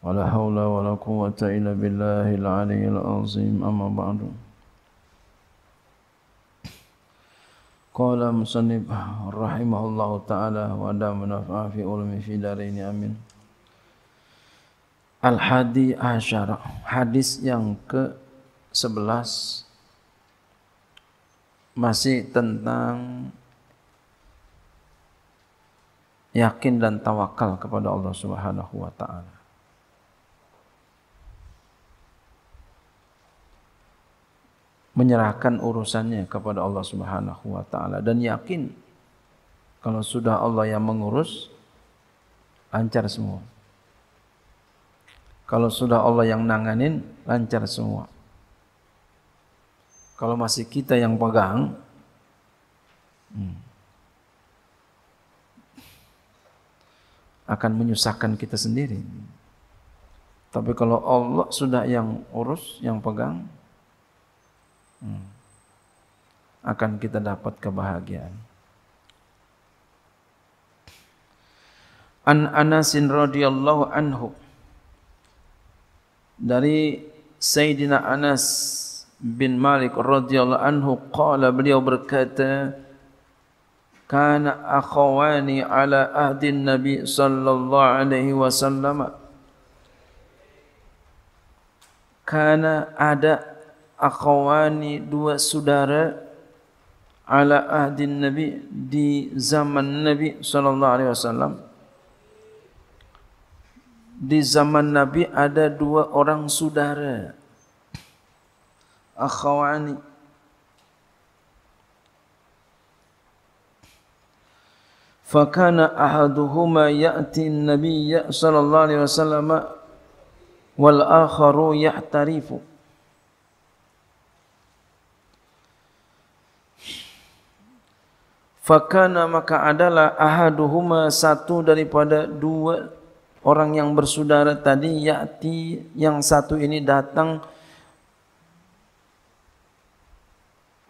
ولا حول ولا قوة إلا بالله العلي العظيم أما بعد قال مصنف رحمه الله تعالى ودام نفع في علم في دارين آمين الحادي عشر حديث yang ke 11 masih tentang yakin dan tawakal kepada Allah Subhanahu wa taala menyerahkan urusannya kepada Allah Subhanahu wa taala dan yakin kalau sudah Allah yang mengurus lancar semua. Kalau sudah Allah yang nanganin lancar semua. Kalau masih kita yang pegang hmm, akan menyusahkan kita sendiri. Tapi kalau Allah sudah yang urus, yang pegang, Hmm. akan kita dapat kebahagiaan. An Anas radhiyallahu anhu dari Sayyidina Anas bin Malik radhiyallahu anhu qala beliau berkata kana akhawani ala ahdi nabi sallallahu alaihi wasallam kana ada akhawani dua saudara ala ahdin nabi di zaman nabi sallallahu alaihi wasallam di zaman nabi ada dua orang saudara akhawani fakana ahaduhuma ya'ti an-nabiy sallallahu alaihi wasallam wal akharu yahtarifu Fakana maka adalah ahaduhuma satu daripada dua orang yang bersaudara tadi yakti yang satu ini datang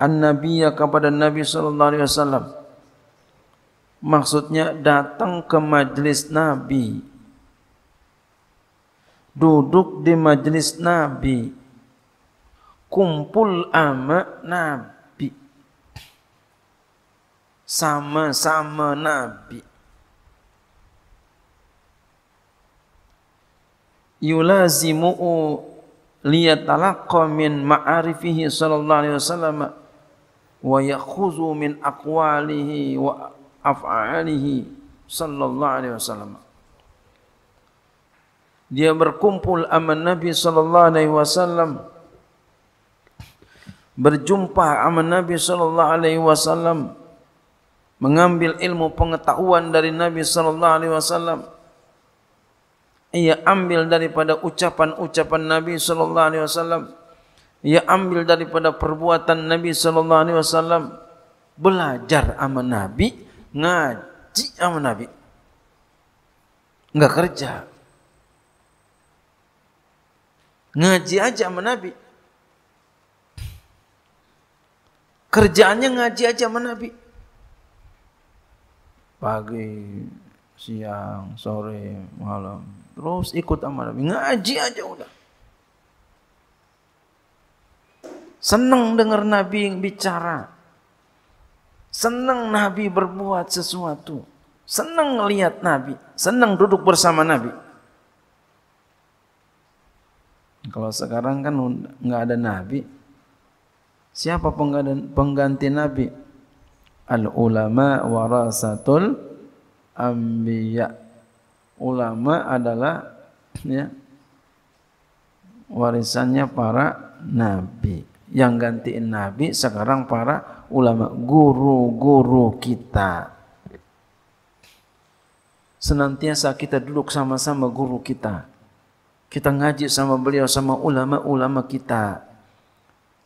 an-nabiyya kepada Nabi sallallahu alaihi wasallam. Maksudnya datang ke majlis Nabi. Duduk di majlis Nabi. Kumpul amak Nabi sama-sama Nabi. Yulazimu Yulazimu'u liyatalaqa min ma'arifihi sallallahu alaihi wasallam wa yakhuzu min aqwalihi wa af'alihi sallallahu alaihi wasallam. Dia berkumpul aman Nabi sallallahu alaihi wasallam berjumpa aman Nabi sallallahu alaihi wasallam mengambil ilmu pengetahuan dari Nabi sallallahu alaihi wasallam ia ambil daripada ucapan-ucapan Nabi sallallahu alaihi wasallam ia ambil daripada perbuatan Nabi sallallahu alaihi wasallam belajar sama Nabi ngaji sama Nabi enggak kerja ngaji aja sama Nabi kerjaannya ngaji aja sama Nabi pagi, siang, sore, malam. Terus ikut sama Nabi. Ngaji aja udah. seneng dengar Nabi bicara. seneng Nabi berbuat sesuatu. seneng lihat Nabi. seneng duduk bersama Nabi. Kalau sekarang kan nggak ada Nabi. Siapa pengganti Nabi? al ulama warasatul ambiya ulama adalah ya warisannya para nabi yang gantiin nabi sekarang para ulama guru-guru kita senantiasa kita duduk sama-sama guru kita kita ngaji sama beliau sama ulama-ulama kita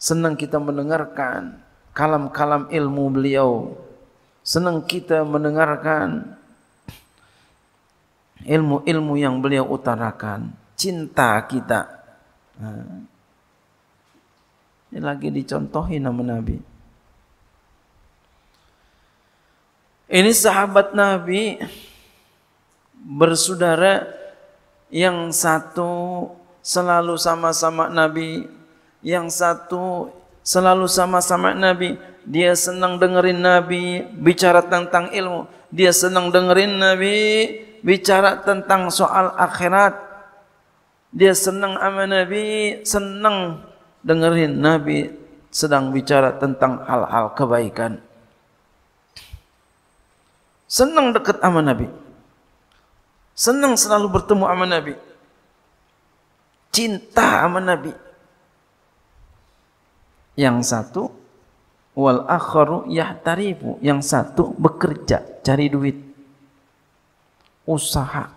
senang kita mendengarkan kalam-kalam ilmu beliau. Senang kita mendengarkan ilmu-ilmu yang beliau utarakan. Cinta kita. Ha. Ini lagi dicontohi nama Nabi. Ini sahabat Nabi bersaudara yang satu selalu sama-sama Nabi, yang satu selalu sama-sama Nabi. Dia senang dengerin Nabi bicara tentang ilmu. Dia senang dengerin Nabi bicara tentang soal akhirat. Dia senang sama Nabi, senang dengerin Nabi sedang bicara tentang hal-hal kebaikan. Senang dekat sama Nabi. Senang selalu bertemu sama Nabi. Cinta sama Nabi. Yang satu wal akharu yahtarifu, yang satu bekerja, cari duit. Usaha.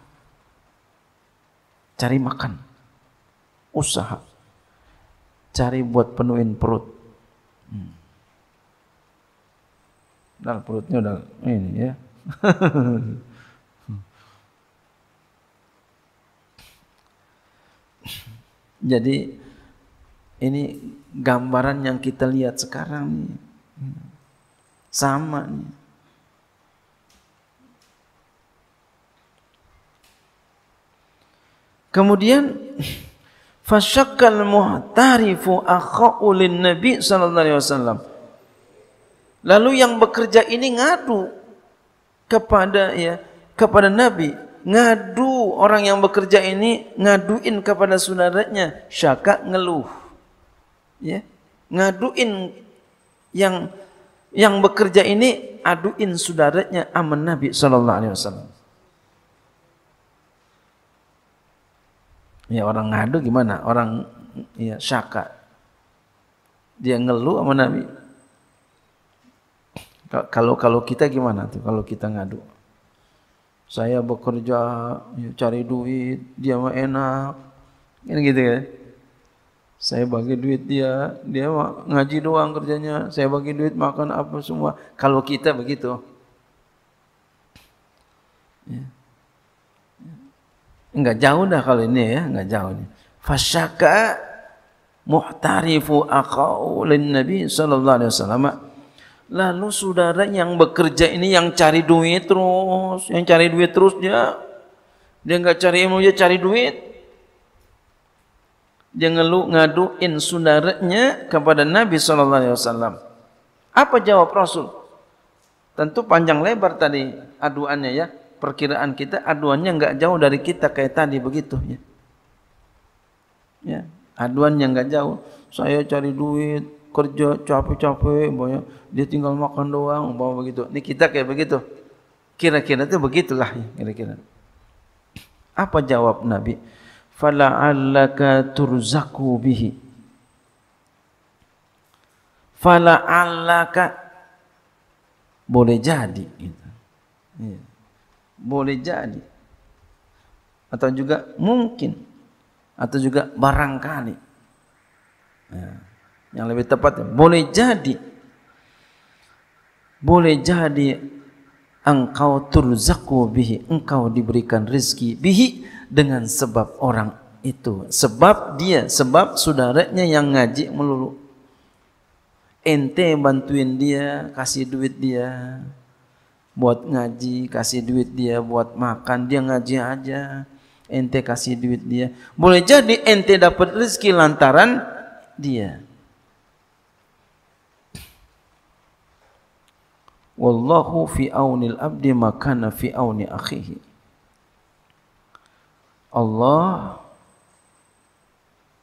Cari makan. Usaha. Cari buat penuhin perut. Hmm. Dal perutnya udah ini ya. Jadi ini gambaran yang kita lihat sekarang nih. Sama nih. Kemudian fasyakkal muhtarifu akhu lin nabi sallallahu alaihi wasallam. Lalu yang bekerja ini ngadu kepada ya kepada nabi ngadu orang yang bekerja ini ngaduin kepada saudaranya syakak ngeluh ya ngaduin yang yang bekerja ini aduin saudaranya aman Nabi sallallahu alaihi wasallam. Ya orang ngadu gimana? Orang ya syaka. Dia ngeluh sama Nabi. Kalau kalau kita gimana tuh kalau kita ngadu? Saya bekerja ya, cari duit, dia mah enak. Ini kan gitu ya. Saya bagi duit dia, dia ngaji doang kerjanya. Saya bagi duit makan apa semua. Kalau kita begitu. Ya. ya. Enggak jauh dah kalau ini ya, enggak jauh. Fasyaka muhtarifu akau lin Nabi sallallahu alaihi wasallam. Lalu saudara yang bekerja ini yang cari duit terus, yang cari duit terus dia dia enggak cari ilmu dia cari duit dia ngeluh ngaduin saudaranya kepada Nabi sallallahu alaihi wasallam. Apa jawab Rasul? Tentu panjang lebar tadi aduannya ya. Perkiraan kita aduannya enggak jauh dari kita kayak tadi begitu ya. Ya, aduannya enggak jauh. Saya cari duit, kerja capek-capek, banyak dia tinggal makan doang, bawa begitu. Ini kita kayak begitu. Kira-kira itu begitulah ya, kira-kira. Apa jawab Nabi? fala'allaka turzaku bihi fala'allaka boleh jadi ya. boleh jadi atau juga mungkin atau juga barangkali ya. yang lebih tepat boleh jadi boleh jadi engkau turzaku bihi engkau diberikan rezeki bihi dengan sebab orang itu. Sebab dia, sebab saudaranya yang ngaji melulu. Ente bantuin dia, kasih duit dia buat ngaji, kasih duit dia buat makan, dia ngaji aja. Ente kasih duit dia. Boleh jadi ente dapat rezeki lantaran dia. Wallahu fi auni al abdi makana fi auni akhihi. Allah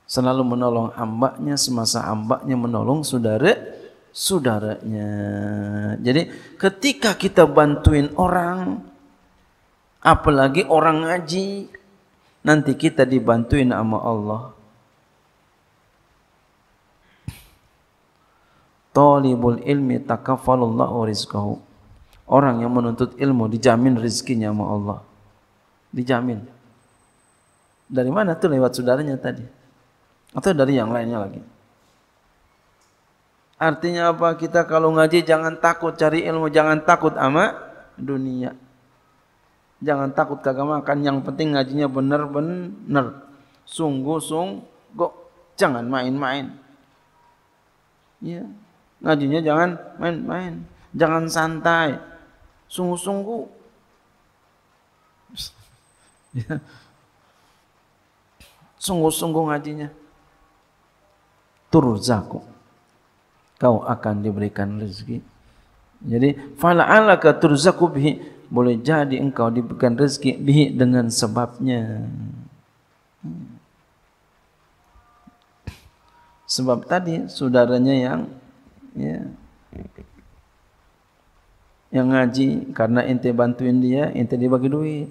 selalu menolong ambaknya semasa ambaknya menolong saudara saudaranya. Jadi ketika kita bantuin orang, apalagi orang ngaji, nanti kita dibantuin sama Allah. Talibul ilmi takafalullahu rizqahu. Orang yang menuntut ilmu dijamin rizkinya sama Allah. Dijamin. Dari mana tuh lewat saudaranya tadi? Atau dari yang lainnya lagi? Artinya apa? Kita kalau ngaji jangan takut cari ilmu, jangan takut ama dunia. Jangan takut kagak makan, yang penting ngajinya bener-bener Sungguh sungguh, jangan main-main. Ya, ngajinya jangan main-main. Jangan santai. Sungguh-sungguh. Iya. sungguh-sungguh ngajinya turzaku kau akan diberikan rezeki jadi fala'ala ka turzaku bihi boleh jadi engkau diberikan rezeki bihi dengan sebabnya sebab tadi saudaranya yang ya yang ngaji karena ente bantuin dia ente dibagi duit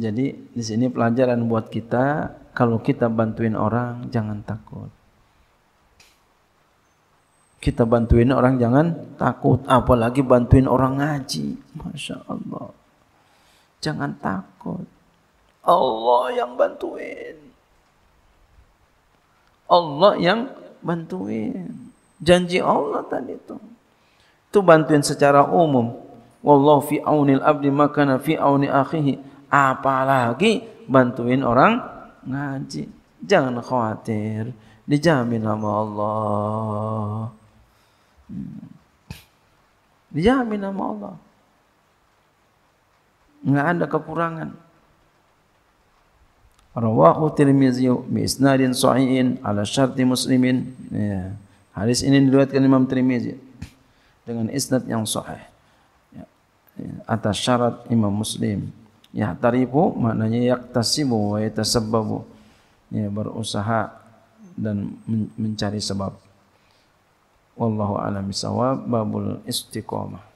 Jadi di sini pelajaran buat kita kalau kita bantuin orang jangan takut. Kita bantuin orang jangan takut, apalagi bantuin orang ngaji. Masya Allah. Jangan takut. Allah yang bantuin. Allah yang bantuin. Janji Allah tadi itu. Itu bantuin secara umum. Wallahu fi aunil abdi makana fi auni akhihi apalagi bantuin orang ngaji. Jangan khawatir, dijamin sama Allah. Hmm. Dijamin sama Allah. Enggak ada kekurangan. Rawahu Tirmizi bi isnadin sahihin ala syarti muslimin. Ya. Hadis ini diriwayatkan Imam Tirmizi dengan isnad yang sahih. Ya. Atas syarat Imam Muslim ya taribu maknanya yaktasibu wa yatasabbabu ya berusaha dan mencari sebab wallahu alam bisawab babul istiqamah